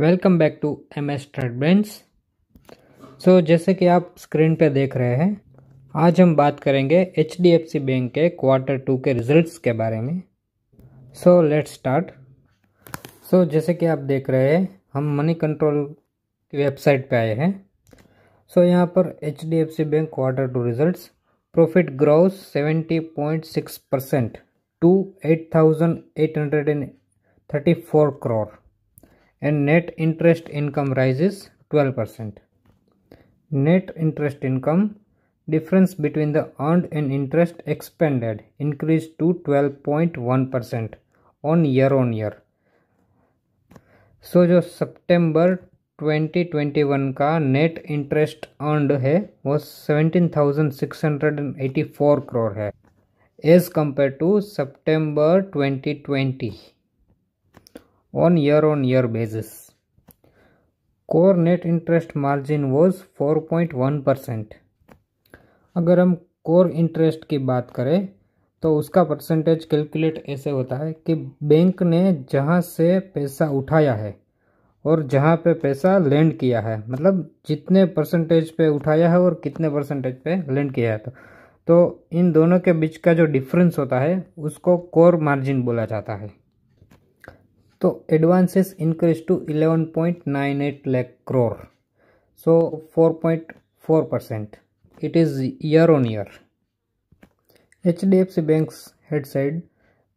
Welcome back to M S ट्रेडबेंस so जैसे कि आप स्क्रीन पे देख रहे हैं आज हम बात करेंगे H D F C bank के क्वार्टर टू के रिजल्ट्स के बारे में सो लेट्स स्टार्ट सो जैसे कि आप देख रहे हैं हम मनी कंट्रोल की वेबसाइट पे आए हैं सो so, यहाँ पर H D F C bank quarter two results profit growth seventy point six percent to eight thousand eight hundred and thirty four crore and net interest income rises twelve percent net interest income difference between the earn and interest expended increase to twelve point one percent on year on year so जो twenty twenty one का net interest earned है वो seventeen thousand six hundred and eighty four crore है as compare to twenty twenty on year-on-year basis. Core net interest margin was 4.1 percent अगर हम interest interest की बात करें तो उसका परसेंटेज कैलकुलेट ऐसे होता है कि बैंक ने जहाँ से पैसा उठाया है और जहाँ पे पैसा लेंड किया है मतलब जितने परसेंटेज पे उठाया है और कितने परसेंटेज पे लेंड किया है तो तो इन दोनों के बीच का जो डिफरेंस होता है उसको कोर मार्जिन बोला जाता है तो advances increase to eleven point nine eight lakh crore so four point four percent it is year on year H D F C bank head side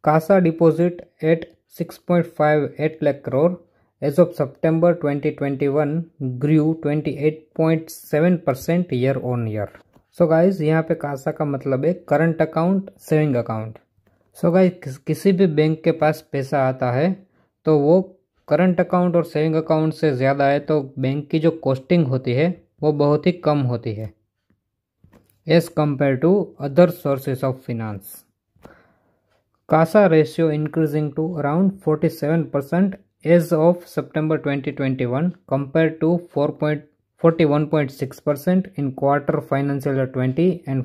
CASA deposit at six point five eight lakh crore as of September 2021 grew 28.7 percent year on year so guys यहाँ पे CASA का मतलब है current account saving account so guys किसी भी bank के पास पैसा आता है तो वो करंट अकाउंट और सेविंग अकाउंट से ज़्यादा है तो बैंक की जो कॉस्टिंग होती है वो बहुत ही कम होती है as compare to other sources of finance CASA ratio increasing to around 47 percent as of twenty 2021 compare to six percent in quarter financial year 20 and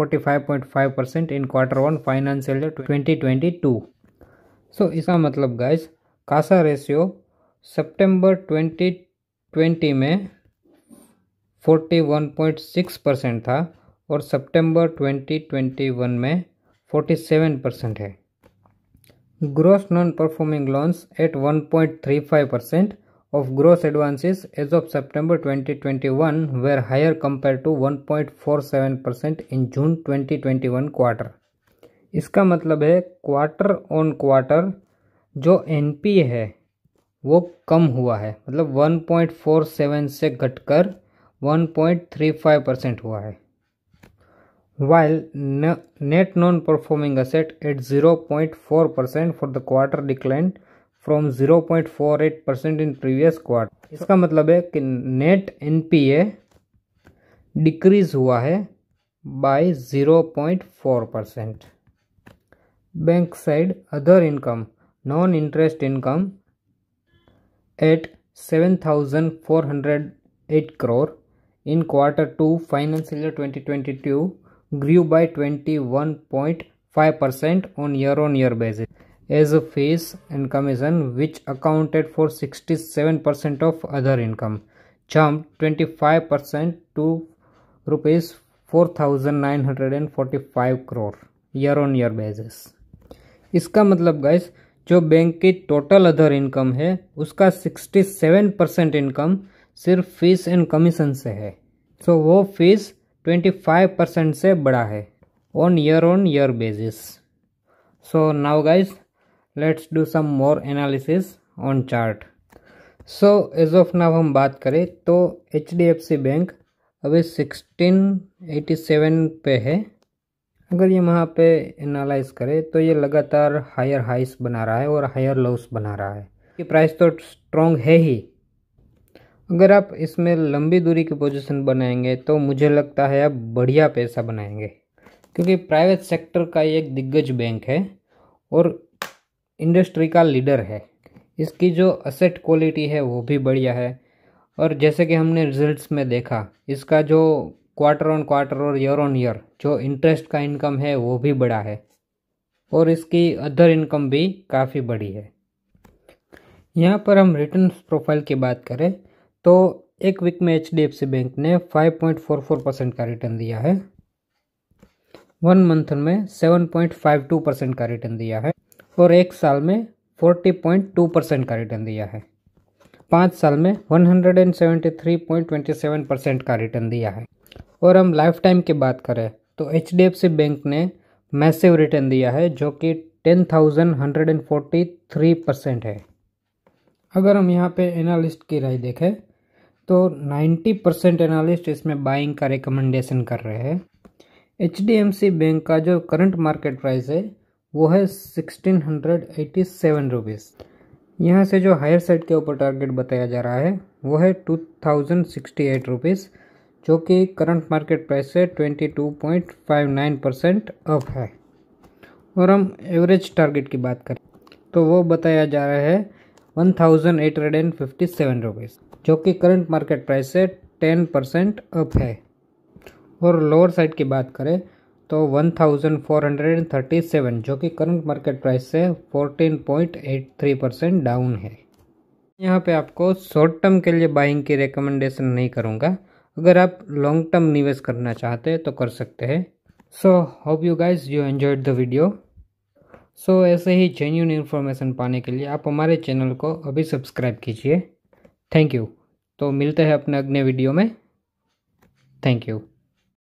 45.5 percent in quarter one financial year 2022 so इसका मतलब guys Kasa ratio सितंबर 2020 में 41.6 percent था और सितंबर 2021 में 47 percent है gross non performing loans at 1.35 percent of gross advances as of September 2021 were higher compare to 1.47 percent in June 2021 quarter इसका मतलब है क्वार्टर ऑन क्वार्टर जो एन है वो कम हुआ है मतलब 1.47 से घटकर 1.35 परसेंट हुआ है while net non performing asset at 0.4 percent for the quarter decline from 0.48 percent in previous quarter इसका मतलब है कि नेट एन डिक्रीज हुआ है by 0.4 percent bank side other income non-interest income at 7408 crore in quarter 2 financial year 2022 grew by 21.5% on year on year basis as a fees and commission which accounted for 67% of other income jumped 25% to rupees 4945 crore year-on-year basis. इसका मतलब guys. जो bank की total other income है उसका 67 percent income सिर्फ fees and commission से है so so, वो फीस 25 परसेंट से बड़ा है on year on year basis so now guys let's do some more analysis on chart so as of now हम बात करें तो H D F C bank अभी 1687 पे है अगर ये वहाँ पे एनालाइज करें तो ये लगातार हायर हाइस बना रहा है और हायर लोस बना रहा है ये प्राइस तो स्ट्रॉन्ग है ही अगर आप इसमें लंबी दूरी की पोजीशन बनाएंगे तो मुझे लगता है आप बढ़िया पैसा बनाएंगे क्योंकि प्राइवेट सेक्टर का ये एक दिग्गज बैंक है और इंडस्ट्री का लीडर है इसकी जो असेट क्वालिटी है वो भी बढ़िया है और जैसे कि हमने रिजल्ट्स में देखा इसका जो क्वार्टर ऑन क्वार्टर और ईयर ऑन ईयर जो इंटरेस्ट का इनकम है वो भी बड़ा है और इसकी अदर इनकम भी काफ़ी बड़ी है यहाँ पर हम रिटर्न प्रोफाइल की बात करें तो एक वीक में एच बैंक ने 5.44 परसेंट का रिटर्न दिया है वन मंथ में 7.52 परसेंट का रिटर्न दिया है और एक साल में 40.2 परसेंट का रिटर्न दिया है पाँच साल में 173.27 परसेंट का रिटर्न दिया है और हम लाइफ टाइम की बात करें तो H D F C bank ने मैसेव रिटर्न दिया है जो कि ten thousand hundred and forty three percent है अगर हम यहाँ पे एनालिस्ट की राय देखें तो नाइन्टी परसेंट एनालिस्ट इसमें बाइंग का रिकमेंडेशन कर रहे हैं एच डी सी बैंक का जो करंट मार्केट प्राइस है वो है sixteen hundred eighty seven rupees यहाँ से जो हायर साइड के ऊपर टारगेट बताया जा रहा है वो है two thousand sixty eight rupees जो कि करंट मार्केट प्राइस से 22.59 परसेंट अप है और हम एवरेज टारगेट की बात करें तो वो बताया जा रहा है one thousand eight hundred and fifty seven rupees जो कि करंट मार्केट प्राइस से टेन परसेंट अप है और लोअर साइड की बात करें तो one thousand four hundred and thirty seven जो कि करंट मार्केट प्राइस से fourteen point eight three percent down है यहाँ पे आपको शॉर्ट टर्म के लिए बाइंग की रिकमेंडेशन नहीं करूँगा अगर आप लॉन्ग टर्म निवेश करना चाहते हैं तो कर सकते हैं so hope you guys you enjoyed the video so ऐसे ही जेन्यून इन्फॉर्मेशन पाने के लिए आप हमारे चैनल को अभी सब्सक्राइब कीजिए थैंक यू तो मिलते हैं अपने अगले वीडियो में थैंक यू